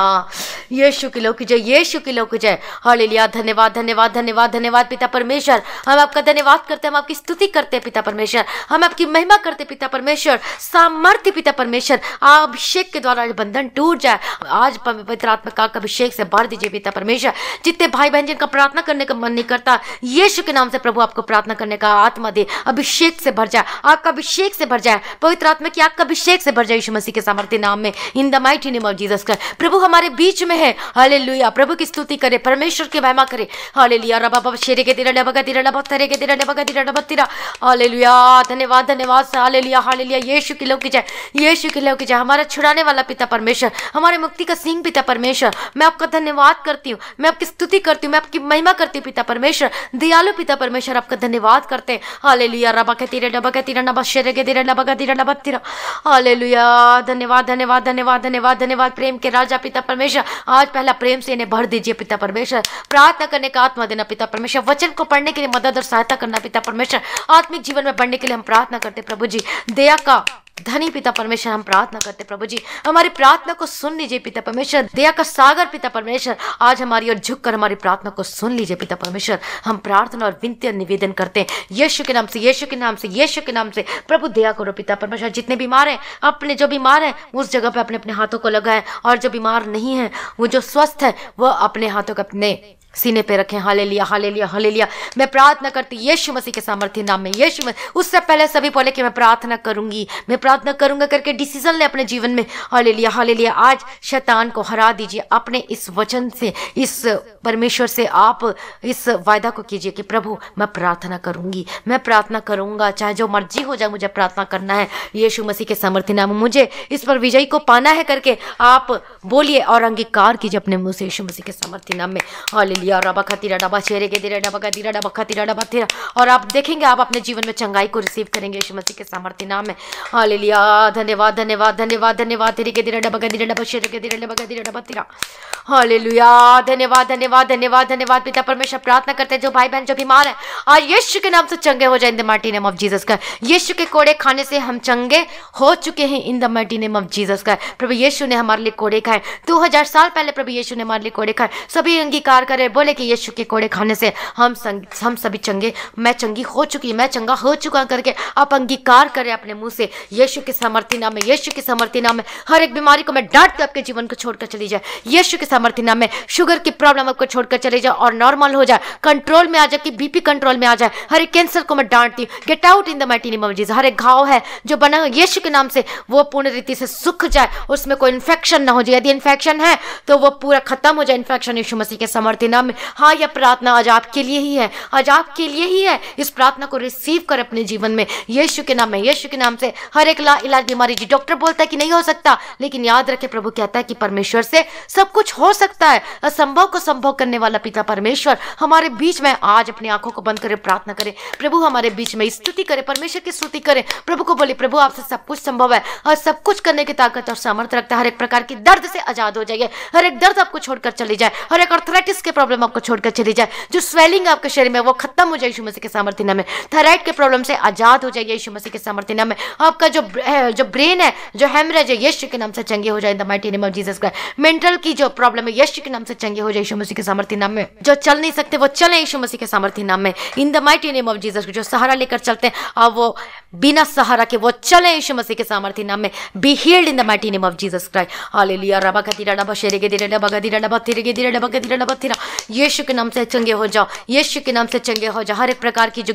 यीशु की लौ की जय यीशु की लौ की जय हालेलिया धन्यवाद धन्यवाद धन्यवाद धन्यवाद पिता परमेश्वर हम आपका धन्यवाद करते हैं हम आपकी स्तुति करते हैं पिता परमेश्वर हम आपकी महिमा करते पिता परमेश्वर सामर्थ्य पिता परमेश्वर अभिषेक के द्वारा बंधन टूट जाए आज पवित्र आत्मा का अभिषेक से भर दीजिए पिता परमेश्वर जितने भाई बहन जिनका प्रार्थना करने का मन नहीं करता यीशु के नाम से प्रभु आपको प्रार्थना करने का आत्मा दे अभिषेक से भर जाए आपका अभिषेक से भर जाए पवित्र आत्मा की आपका अभिषेक से भर जाए यीशु मसीह के सामर्थ्य नाम में in the mighty name of Jesus कर प्रभु हमारे बीच में है हले प्रभु की स्तुति करे परमेश्वर की महिमा करे हले लुया रबा शेरे के तिरा डबगा तिरा लबा तेरे के तिरा डबगा तिरा लबा तिरा हले लुया धन्यवाद धन्यवाद हाले लिया हाले लिया ये की किलो की जाए ये की किलो की जाए हमारा छुड़ाने वाला पिता परमेश्वर हमारे मुक्ति का सिंह पिता परमेश्वर मैं आपका धन्यवाद करती हूँ मैं आपकी स्तुति करती हूँ मैं आपकी महिमा करती हूँ पिता परमेश्वर दयालु पिता परमेश्वर आपका धन्यवाद करते हैं हाले लुया रबा के तिरे डबा के तिरा नबा शेरे के तिरा नबा का तिरा नबा तिरा हाले लुया धन्यवाद धन्यवाद धन्यवाद धन्यवाद धन्यवाद प्रेम के राजा पिता परमेश्वर आज पहला प्रेम से इन्हें भर दीजिए पिता परमेश्वर प्रार्थना करने का आत्मा देना पिता परमेश्वर वचन को पढ़ने के लिए मदद और सहायता करना पिता परमेश्वर आत्मिक जीवन में बढ़ने के लिए हम प्रार्थना करते प्रभु जी दया का धनी पिता परमेश्वर हम प्रार्थना करते प्रभु जी हमारी प्रार्थना को सुन लीजिए पिता परमेश्वर दया का सागर पिता परमेश्वर आज हमारी और झुक कर हमारी प्रार्थना को सुन लीजिए पिता परमेश्वर हम प्रार्थना और विनती और निवेदन करते हैं यीशु के नाम से यीशु के नाम से यीशु के नाम से प्रभु दया करो पिता परमेश्वर जितने बीमार हैं अपने जो बीमार हैं उस जगह पर अपने अपने हाथों को लगाए और जो बीमार नहीं है वो जो स्वस्थ है वह अपने हाथों को अपने सीने पे रखें हाले लिया हाले लिया हाले लिया मैं प्रार्थना करती यीशु मसीह के सामर्थ्य नाम में यीशु मसीह उससे पहले सभी बोले कि मैं प्रार्थना करूंगी मैं प्रार्थना करूंगा करके डिसीजन ले अपने जीवन में हाले लिया हाले लिया आज शैतान को हरा दीजिए अपने इस वचन से इस परमेश्वर से आप इस वायदा को कीजिए कि प्रभु मैं प्रार्थना करूंगी मैं प्रार्थना करूंगा चाहे जो मर्जी हो जाए मुझे प्रार्थना करना है यीशु मसीह के सामर्थ्य नाम मुझे इस पर विजय को पाना है करके आप बोलिए और अंगीकार कीजिए अपने मुंह से यीशु मसीह के समर्थी नाम में हालेलुया और रबा खतीरा डबा चेहरे के दिरा डबा खतीरा डबा खतीरा डबा तेरा और आप देखेंगे आप अपने जीवन में चंगाई को रिसीव करेंगे यीशु मसीह के समर्थी नाम में हालेलुया धन्यवाद धन्यवाद धन्यवाद धन्यवाद तेरे के दिरा डबा खतीरा डबा चेहरे के दिरा डबा खतीरा डबा तेरा हालेलुया धन्यवाद धन्यवाद धन्यवाद धन्यवाद पिता परमेश्वर प्रार्थना करते हैं जो भाई बहन जो बीमार है आज यीशु के नाम से चंगे हो जाए in the mighty name of Jesus का यीशु के कोड़े खाने से हम चंगे हो चुके हैं in the mighty name of Jesus का प्रभु यीशु ने हमारे लिए कोड़े लिखा है दो हजार साल पहले प्रभु यीशु ने हमारे लिए कोड़े खाए सभी अंगीकार करे बोले कि यीशु के कोड़े खाने से हम संग, हम सभी चंगे मैं चंगी हो चुकी मैं चंगा हो चुका करके आप अंगीकार करें अपने मुंह से यीशु के सामर्थ्य नाम में यीशु के सामर्थ्य नाम में हर एक बीमारी को मैं डांट के आपके जीवन को छोड़कर चली जाए यीशु के सामर्थ्य नाम में शुगर की प्रॉब्लम आपको छोड़कर चले जाए और नॉर्मल हो जाए कंट्रोल में आ जाए कि बीपी कंट्रोल में आ जाए हर एक कैंसर को मैं डांटती हूँ get out in the mighty name of हर एक घाव है जो बना यीशु के नाम से वो पूर्ण रीति से सुख जाए उसमें कोई इन्फेक्शन ना हो जाए यदि इन्फेक्शन है तो वो पूरा खत्म हो जाए इन्फेक्शन यीशु मसीह के समर्थी नाम में हाँ यह प्रार्थना आज आपके लिए ही है आज आपके लिए ही है इस प्रार्थना को रिसीव कर अपने जीवन में यीशु के नाम में यीशु के नाम से हर एक ला इलाज बीमारी जी डॉक्टर बोलता है कि नहीं हो सकता लेकिन याद रखे प्रभु कहता है कि परमेश्वर से सब कुछ हो सकता है असंभव को संभव करने वाला पिता परमेश्वर हमारे बीच में आज अपनी आंखों को बंद करे प्रार्थना करे प्रभु हमारे बीच में स्तुति करे परमेश्वर की स्तुति करे प्रभु को बोले प्रभु आपसे सब कुछ संभव है और सब कुछ करने की ताकत और सामर्थ्य रखता है हर एक प्रकार की दर्द से आजाद हो जाइए हर एक दर्द आपको छोड़कर चली जाए हर एक अर्थराइटिस के प्रॉब्लम आपको छोड़कर चली जाए जो स्वेलिंग आपके शरीर में वो खत्म हो जाए यीशु मसीह के सामर्थ्य नाम में थायराइड के प्रॉब्लम से आजाद हो जाइए यीशु मसीह के सामर्थ्य नाम में आपका जो जो ब्रेन है जो हेमरेज है यश के नाम से चंगे हो जाए the mighty name of Jesus Christ mental की जो प्रॉब्लम है यश के नाम से चंगे हो जाए यीशु मसीह के सामर्थ्य नाम में जो चल नहीं सकते वो चले यीशु मसीह के सामर्थ्य नाम में in the mighty name of Jesus जो सहारा लेकर चलते हैं और वो बिना सहारा के वो चले यीशु मसीह के सामर्थ्य नाम में be healed in the mighty name of Jesus Christ hallelujah hallelujah रबा खतीरा डबा शेरे के दिरा डबा गदीरा डबा तिरे के दिरा डबा गदीरा डबा तिरा यीशु के नाम से चंगे हो जाओ यीशु के नाम से चंगे हो जाओ हर एक प्रकार की जो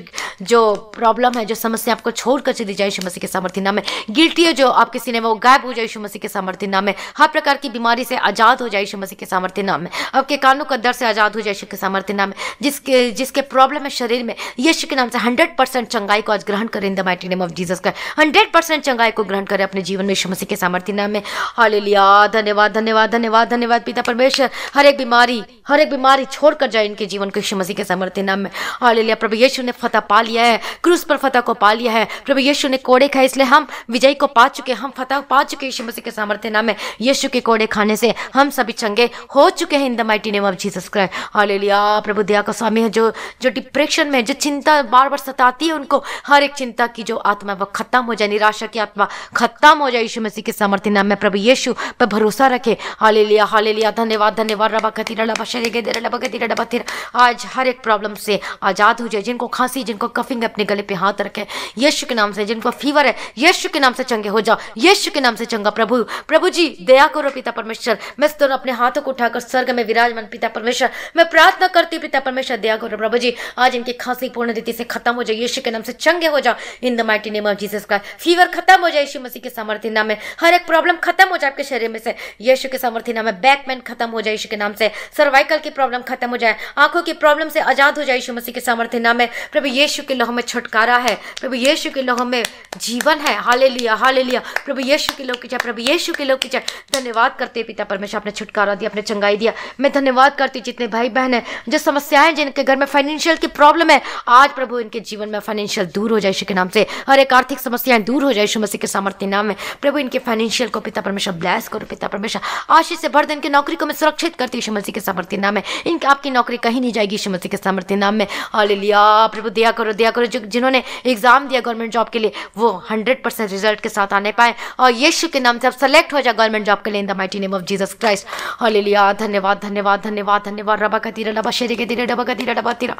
जो प्रॉब्लम है जो समस्या आपको छोड़ कर चली जाए यीशु मसीह के सामर्थ्य नाम में गिल्टी है जो आप किसी ने वो गायब हो जाए यीशु मसीह के सामर्थ्य नाम में हर प्रकार की बीमारी से आज़ाद हो जाए यीशु मसीह के सामर्थ्य नाम में आपके कानों का दर्द से आज़ाद हो जाए यीशु के सामर्थ्य नाम में जिसके जिसके प्रॉब्लम है शरीर में यीशु के नाम से हंड्रेड परसेंट चंगाई को आज ग्रहण करें the mighty name of Jesus का हंड्रेड परसेंट चंगाई को ग्रहण करें अपने जीवन में यीशु मसीह के सामर्थ्य नाम में हाल धन्यवाद धन्यवाद धन्यवाद धन्यवाद पिता परमेश्वर हर एक बीमारी हर एक बीमारी छोड़कर जाए इनके जीवन को यीशु मसीह के समर्थ्य नाम में हाल लिया प्रभु यीशु ने फतह पा लिया है क्रूस पर फतह को पा लिया है प्रभु यीशु ने कोड़े खाए इसलिए हम विजय को पा चुके हम फतह पा चुके यीशु मसीह के सामर्थ्य नाम में यीशु के कोड़े खाने से हम सभी चंगे हो चुके हैं in the mighty name of Jesus Christ hallelujah प्रभु दया का स्वामी है जो जो डिप्रेशन में जो चिंता बार बार सताती है उनको हर एक चिंता की जो आत्मा वह खत्म हो जाए निराशा की आत्मा खत्म हो जाए यीशु मसीह के सामर्थ्य नाम में प्रभु यीशु पर भरोसा भरोसा रखे हाले लिया हाले लिया धन्यवाद धन्यवाद रबा कतीरा लबा शरे गए देरा लबा कतीरा लबा तेरा आज हर एक प्रॉब्लम से आज़ाद हो जाए जिनको खांसी जिनको कफिंग अपने गले पे हाथ रखे यशु के नाम से जिनको फीवर है यशु के नाम से चंगे हो जाओ यशु के नाम से चंगा प्रभु प्रभु जी दया करो पिता परमेश्वर मैं दोनों अपने हाथों को उठाकर स्वर्ग में विराजमान पिता परमेश्वर मैं प्रार्थना करती हूँ पिता परमेश्वर दया करो प्रभु जी आज इनकी खांसी पूर्ण रीति से खत्म हो जाए यशु के नाम से चंगे हो जाओ in the mighty name of Jesus का फीवर खत्म हो जाए यशु मसीह के सामर्थ्य नाम में हर एक प्रॉब्लम खत्म हो जाए आपके शरीर में से यशु के सामर्थ्य नाम है बैक पेन खत्म हो जाए यशु के नाम से सर्वाइकल की प्रॉब्लम खत्म हो जाए आंखों की प्रॉब्लम से आजाद हो जाए यशु मसीह के सामर्थ्य नाम है प्रभु यशु के लहू में छुटकारा है प्रभु यशु के लहू में जीवन है हाले लिया हाले लिया प्रभु यशु के लोग की जाए प्रभु यशु के लोग की जाए धन्यवाद करते पिता परमेश्वर आपने छुटकारा दिया अपने चंगाई दिया मैं धन्यवाद करती जितने भाई बहन है जो समस्याएं जिनके घर में फाइनेंशियल की प्रॉब्लम है आज प्रभु इनके जीवन में फाइनेंशियल दूर हो जाए यशु के नाम से हर एक आर्थिक समस्याएं दूर हो जाए यशु मसीह के सामर्थ्य नाम है प्रभु इनके फाइनेंशियल को पिता परमेश्वर ब्लैस करो पिता पिता परमेश्वर आशीष से भर दिन के नौकरी को मैं सुरक्षित करती हूँ मसीह के सामर्थ्य नाम में इनके आपकी नौकरी कहीं नहीं जाएगी ईश्वर मसीह के सामर्थ्य नाम में हाल लिया प्रभु दिया करो दिया करो जो जिन्होंने एग्जाम दिया गवर्नमेंट जॉब के लिए वो हंड्रेड परसेंट रिजल्ट के साथ आने पाए और यशु के नाम से अब सेलेक्ट हो जाए गवर्नमेंट जॉब के लिए in the mighty name of Jesus Christ hallelujah धन्यवाद धन्यवाद धन्यवाद धन्यवाद रबा का तीरा रबा शेरे के तीरे डबा का तीरा डबा तीरा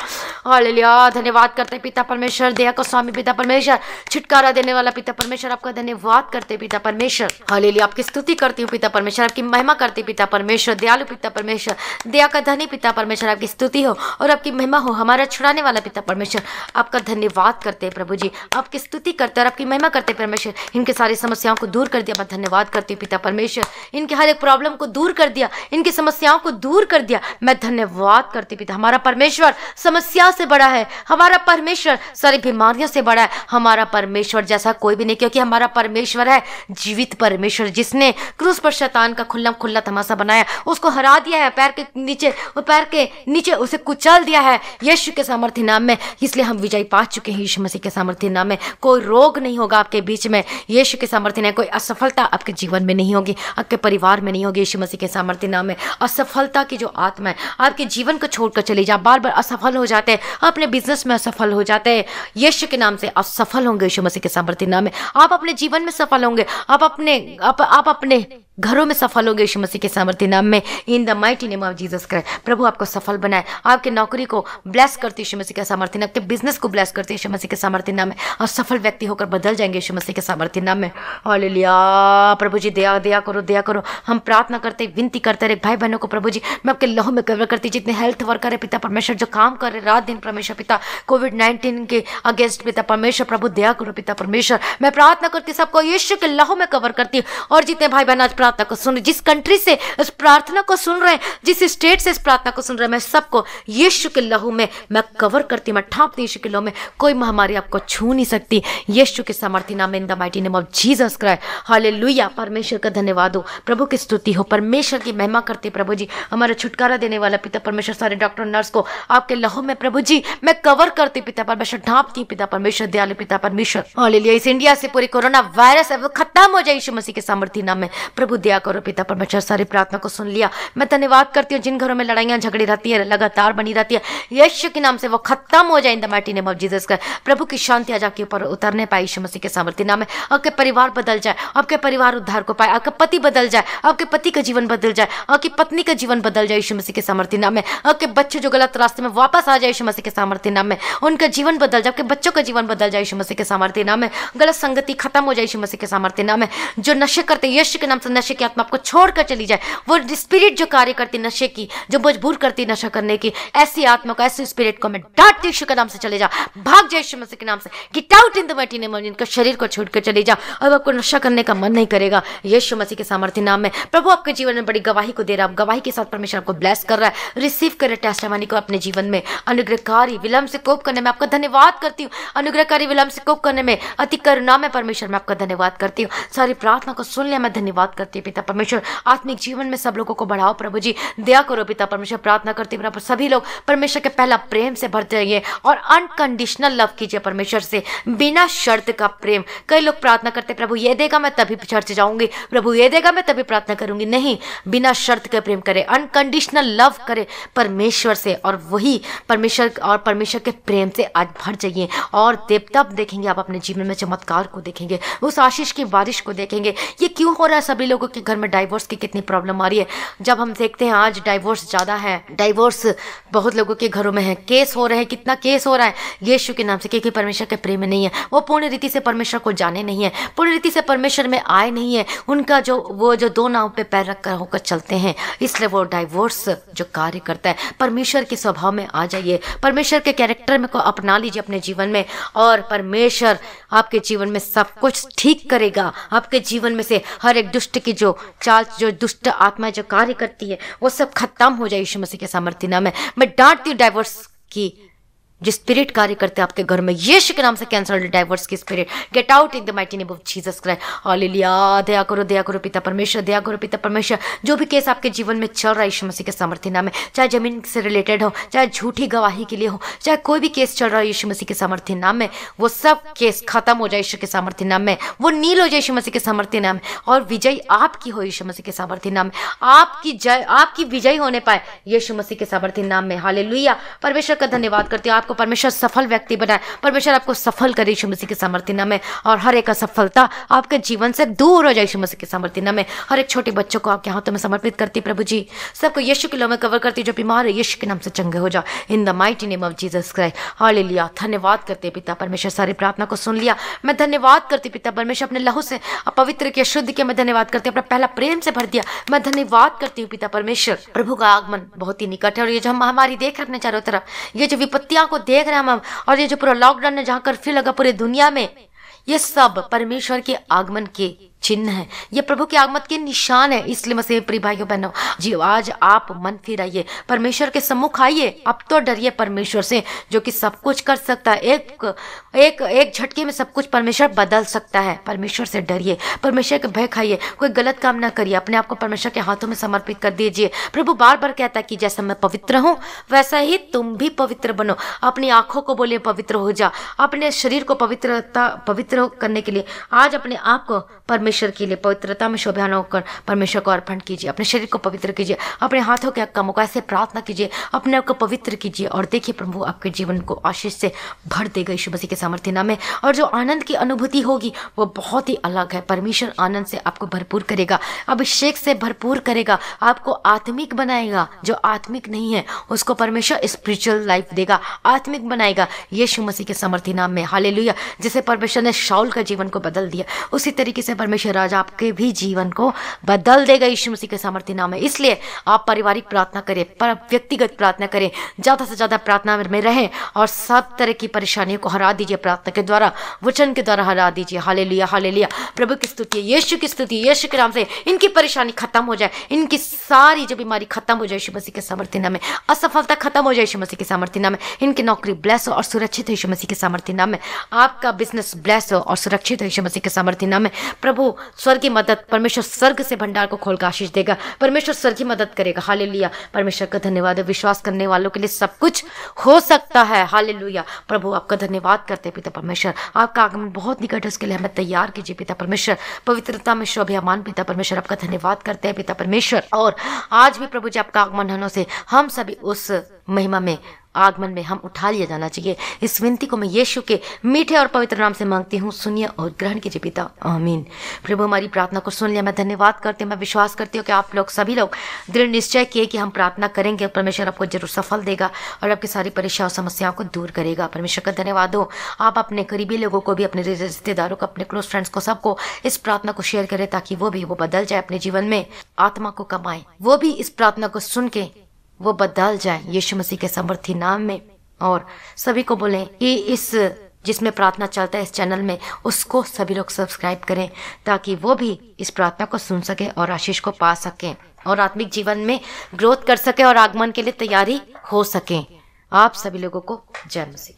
हाल लिया धन्यवाद करते पिता परमेश्वर दया को स्वामी पिता परमेश्वर छुटकारा देने वाला पिता परमेश्वर आपका धन्यवाद करते पिता परमेश्वर हाल लिया आपकी स्तुति करती हूँ पिता परमेश्वर आपकी महिमा करते पिता परमेश्वर दयालु पिता परमेश्वर दया का धनी पिता परमेश्वर आपकी स्तुति हो और आपकी महिमा हो हमारा छुड़ाने वाला पिता परमेश्वर आपका धन्यवाद करते हैं प्रभु जी आपकी स्तुति करते और आपकी महिमा करते परमेश्वर इनके सारी समस्याओं को दूर कर दिया मैं धन्यवाद करती हूँ पिता परमेश्वर इनके हर एक प्रॉब्लम को दूर कर दिया इनकी समस्याओं को दूर कर दिया मैं धन्यवाद करती पिता हमारा परमेश्वर समस्या से बड़ा है हमारा परमेश्वर सारी बीमारियों से बड़ा है हमारा परमेश्वर जैसा कोई भी नहीं क्योंकि हमारा परमेश्वर है जीवित परमेश्वर जिसने क्रूस पर शैतान का खुल्लम खुल्ला तमाशा बनाया उसको हरा दिया है पैर के नीचे और पैर के नीचे उसे कुचल दिया है यीशु के सामर्थ्य नाम में इसलिए हम विजय पा चुके हैं यीशु मसीह के सामर्थ्य नाम में कोई रोग नहीं होगा आपके बीच में यीशु के सामर्थ्य नाम कोई असफलता आपके जीवन में नहीं होगी आपके परिवार में नहीं होगी यीशु मसीह के सामर्थ्य नाम में असफलता की जो आत्मा है आपके जीवन को छोड़कर चली जा बार बार असफल हो जाते हैं अपने बिजनेस में असफल हो जाते हैं यीशु के नाम से असफल होंगे यीशु मसीह के सामर्थ्य नाम में आप अपने जीवन में सफल होंगे आप अपने आप, आप अपने घरों में सफल होंगे यीशु मसीह के सामर्थ्य नाम में in the mighty name of Jesus Christ प्रभु आपको सफल बनाए आपके नौकरी को ब्लेस करते यीशु मसीह के सामर्थ्य नाम आपके बिजनेस को ब्लेस करते यीशु मसीह के सामर्थ्य नाम में और सफल व्यक्ति होकर बदल जाएंगे यीशु मसीह के सामर्थ्य नाम में और लिया प्रभु जी दया दया करो दया करो हम प्रार्थना करते विनती करते रहे भाई बहनों को प्रभु जी मैं आपके लहू में कवर करती जितने हेल्थ वर्कर है पिता परमेश्वर जो काम कर रहे रात दिन परमेश्वर पिता कोविड नाइन्टीन के अगेंस्ट पिता परमेश्वर प्रभु दया करो पिता परमेश्वर मैं प्रार्थना करती सबको यीशु के लहू में कवर करती और जितने भाई बहन आज प्रार्थना प्रार्थना को सुन जिस कंट्री से इस प्रार्थना को सुन रहे जिस स्टेट से इस प्रार्थना को सुन रहे मैं सबको यीशु के लहू में मैं कवर करती मैं ठापती यीशु के लहू में कोई महामारी आपको छू नहीं सकती यीशु के सामर्थ्य नाम in the mighty name of Jesus Christ hallelujah परमेश्वर का धन्यवाद हो प्रभु की स्तुति हो परमेश्वर की महिमा करते प्रभु जी हमारा छुटकारा देने वाला पिता परमेश्वर सारे डॉक्टर नर्स को आपके लहू में प्रभु जी मैं कवर करती पिता परमेश्वर ढांपती पिता परमेश्वर दयालु पिता परमेश्वर हाले इस इंडिया से पूरी कोरोना वायरस खत्म हो जाए यीशु मसीह के सामर्थ्य नाम में प्रभु दे दिया करो पिता परमेश्वर सारी प्रार्थना को सुन लिया मैं धन्यवाद करती हूँ जिन घरों में लड़ाइयाँ झगड़ी रहती है लगातार बनी रहती है यशु के नाम से वो खत्म हो जाए in the mighty name of Jesus का प्रभु की शांति आज आपके ऊपर उतरने पाए यशु मसीह के सामर्थ्य नाम है आपके परिवार बदल जाए आपके परिवार उद्धार को पाए आपका पति बदल जाए आपके पति का जीवन बदल जाए आपकी पत्नी का जीवन बदल जाए यशु मसीह के सामर्थ्य नाम है आपके बच्चे जो गलत रास्ते में वापस आ जाए यशु मसीह के सामर्थ्य नाम है उनका जीवन बदल जाए आपके बच्चों का जीवन बदल जाए यशु मसीह के सामर्थ्य नाम है गलत संगति खत्म हो जाए यशु मसीह के सामर्थ्य नाम है जो नशे करते यश के नाम से नशे की आत्मा आपको छोड़कर चली जाए वो स्पिरिट जो कार्य करती नशे की जो मजबूर करती नशा करने की ऐसी आत्मा को ऐसी स्पिरिट को मैं डांटती यीशु के नाम से चले जा भाग जाए यीशु मसीह के नाम से get out in the mighty ने इनका शरीर को छोड़ कर चली जा अब आपको नशा करने का मन नहीं करेगा यीशु मसीह के सामर्थ्य नाम में प्रभु आपके जीवन में बड़ी गवाही को दे रहा है गवाही के साथ परमेश्वर आपको ब्लेस कर रहा है रिसीव कर करें टेस्टवानी को अपने जीवन में अनुग्रहकारी विलंब से कोप करने में आपका धन्यवाद करती हूँ अनुग्रहकारी विलंब से कोप करने में अति करुणा में परमेश्वर मैं आपका धन्यवाद करती हूँ सारी प्रार्थना को सुन लिया मैं धन्यवाद करती हूँ पिता परमेश्वर आत्मिक जीवन में सब लोगों को बढ़ाओ प्रभु जी दया करो पिता परमेश्वर प्रार्थना करते हुए पर सभी लोग परमेश्वर के पहला प्रेम से भरते रहिए और अनकंडीशनल लव कीजिए परमेश्वर से बिना शर्त का प्रेम कई लोग प्रार्थना करते प्रभु ये देगा मैं तभी चर्च जाऊंगी प्रभु ये देगा मैं तभी प्रार्थना करूंगी नहीं बिना शर्त का प्रेम करे अनकंडीशनल लव करे परमेश्वर से और वही परमेश्वर और परमेश्वर के प्रेम से आज भर जाइए और देवता देखेंगे आप अपने जीवन में चमत्कार को देखेंगे उस आशीष की बारिश को देखेंगे ये क्यों हो रहा है सभी लोगों के के घर में डाइवोर्स की कितनी प्रॉब्लम आ रही है जब हम देखते हैं आज डाइवोर्स ज़्यादा है डाइवोर्स बहुत लोगों के घरों में है केस हो रहे हैं कितना केस हो रहा है यीशु के नाम से क्योंकि परमेश्वर के प्रेम में नहीं है वो पूर्ण रीति से परमेश्वर को जाने नहीं है पूर्ण रीति से परमेश्वर में आए नहीं है उनका जो वो जो दो नाव पे पैर रख कर होकर चलते हैं इसलिए वो डाइवोर्स जो कार्य करता है परमेश्वर के स्वभाव में आ जाइए परमेश्वर के कैरेक्टर में को अपना लीजिए अपने जीवन में और परमेश्वर आपके जीवन में सब कुछ ठीक करेगा आपके जीवन में से हर एक दुष्ट की जो जो चाल जो दुष्ट आत्मा जो कार्य करती है वो सब खत्म हो जाए यीशु मसीह के सामर्थ्य नाम मैं डांटती हूँ डाइवर्स की जो स्पिरिट कार्य करते हैं आपके घर में यीशु के नाम से कैंसर डाइवर्स की spirit get out in the mighty name of Jesus Christ hallelujah दया करो दया करो पिता परमेश्वर दया करो पिता परमेश्वर जो भी केस आपके जीवन में चल रहा है यीशु मसीह के सामर्थ्य नाम में चाहे जमीन से रिलेटेड हो चाहे झूठी गवाही के लिए हो चाहे कोई भी केस चल रहा है यीशु मसीह के सामर्थ्य नाम में वो सब केस खत्म हो जाए यीशु के सामर्थ्य नाम में वो नील हो जाए यीशु मसीह के सामर्थ्य नाम में और विजय आपकी हो यीशु मसीह के सामर्थ्य नाम में आपकी जय आपकी विजय होने पाए यीशु मसीह के सामर्थ्य नाम में हालेलुया परमेश्वर का धन्यवाद करते हो आप आपको परमेश्वर सफल व्यक्ति बनाए परमेश्वर आपको सफल करे यीशु मसीह के सामर्थ्य नाम में और हर एक असफलता आपके जीवन से दूर हो जाए यीशु मसीह के सामर्थ्य नाम में हर एक छोटे बच्चों को आपके हाथों में समर्पित करती प्रभु जी सबको यशु के लोग में कवर करती जो बीमार है यशु के नाम से चंगे हो जाओ in the mighty name of Jesus Christ hallelujah धन्यवाद करते पिता परमेश्वर सारी प्रार्थना को सुन लिया मैं धन्यवाद करती पिता परमेश्वर अपने लहू से पवित्र के शुद्ध के मैं धन्यवाद करती अपना पहला प्रेम से भर दिया मैं धन्यवाद करती हूँ पिता परमेश्वर प्रभु का आगमन बहुत ही निकट है और ये जो हम महामारी देख रखने चारों तरफ ये जो विपत्तियां को देख रहे हैं हम और ये जो पूरा लॉकडाउन है जहाँ कर्फ्यू लगा पूरी दुनिया में ये सब परमेश्वर के आगमन के चिन्ह है ये प्रभु के आगमत के निशान है इसलिए मसीह प्रिय भाइयों बहनों जी आज आप मन आइए परमेश्वर के सम्मुख आइए अब तो डरिए परमेश्वर से जो कि सब कुछ कर सकता है एक एक एक झटके में सब कुछ परमेश्वर बदल सकता है परमेश्वर से डरिए परमेश्वर के भय खाइए कोई गलत काम ना करिए अपने आप को परमेश्वर के हाथों में समर्पित कर दीजिए प्रभु बार बार कहता है कि जैसा मैं पवित्र हूँ वैसा ही तुम भी पवित्र बनो अपनी आंखों को बोलिए पवित्र हो जा अपने शरीर को पवित्रता पवित्र करने के लिए आज अपने आप को परमेश्वर परमेश्वर के लिए पवित्रता में शोभान होकर परमेश्वर को अर्पण कीजिए अपने शरीर को पवित्र कीजिए अपने हाथों के कमों का ऐसे प्रार्थना कीजिए अपने आप को पवित्र कीजिए और देखिए प्रभु आपके जीवन को आशीष से भर देगा यीशु मसीह के सामर्थ्य नाम में और जो आनंद की अनुभूति होगी वो बहुत ही अलग है परमेश्वर आनंद से आपको भरपूर करेगा अभिषेक से भरपूर करेगा आपको आत्मिक बनाएगा जो आत्मिक नहीं है उसको परमेश्वर स्पिरिचुअल लाइफ देगा आत्मिक बनाएगा यीशु मसीह के सामर्थ्य नाम में हाले जिसे परमेश्वर ने शाउल का जीवन को बदल दिया उसी तरीके से परमेश्वर परमेश्वर आज आपके भी जीवन को बदल देगा यीशु मसीह के सामर्थ्य नाम है इसलिए आप पारिवारिक प्रार्थना करें पर व्यक्तिगत प्रार्थना करें ज़्यादा से ज़्यादा प्रार्थना में रहें और सब तरह की परेशानियों को हरा दीजिए प्रार्थना के द्वारा वचन के द्वारा हरा दीजिए हाले लिया हाले लिया प्रभु की स्तुति यीशु की स्तुति यीशु के नाम से इनकी परेशानी खत्म हो जाए इनकी सारी जो बीमारी खत्म हो जाए यीशु मसीह के सामर्थ्य नाम में असफलता खत्म हो जाए यीशु मसीह के सामर्थ्य नाम में इनकी नौकरी ब्लेस हो और सुरक्षित यीशु मसीह के सामर्थ्य नाम में आपका बिजनेस ब्लेस हो और सुरक्षित यीशु मसीह के सामर्थ्य नाम में प्रभु स्वर्ग की मदद परमेश्वर स्वर्ग से भंडार को खोल आशीष देगा परमेश्वर स्वर्ग की मदद करेगा हाल परमेश्वर का धन्यवाद विश्वास करने वालों के लिए सब कुछ हो सकता है हाल लुया प्रभु आपका धन्यवाद करते पिता परमेश्वर आपका आगमन बहुत निकट है उसके लिए हमें तैयार कीजिए पिता परमेश्वर पवित्रता में शोभियामान पिता परमेश्वर आपका धन्यवाद करते हैं पिता परमेश्वर और आज भी प्रभु जी आपका आगमन होने से हम सभी उस महिमा में आगमन में हम उठा लिया जाना चाहिए इस विनती को मैं यीशु के मीठे और पवित्र नाम से मांगती हूँ सुनिए और ग्रहण कीजिए पिता आमीन प्रभु हमारी प्रार्थना को सुन लिया मैं धन्यवाद करती हूँ मैं विश्वास करती हूँ कि आप लोग सभी लोग दृढ़ निश्चय किए कि हम प्रार्थना करेंगे और परमेश्वर आपको जरूर सफल देगा और आपकी सारी परेशान समस्याओं को दूर करेगा परमेश्वर का धन्यवाद हो आप अपने करीबी लोगों को भी अपने रिश्तेदारों को अपने क्लोज फ्रेंड्स को सबको इस प्रार्थना को शेयर करें ताकि वो भी वो बदल जाए अपने जीवन में आत्मा को कमाए वो भी इस प्रार्थना को सुन के वो बदल जाए यीशु मसीह के समर्थी नाम में और सभी को बोलें कि इस जिसमें प्रार्थना चलता है इस चैनल में उसको सभी लोग सब्सक्राइब करें ताकि वो भी इस प्रार्थना को सुन सके और आशीष को पा सकें और आत्मिक जीवन में ग्रोथ कर सके और आगमन के लिए तैयारी हो सके आप सभी लोगों को जय मसीह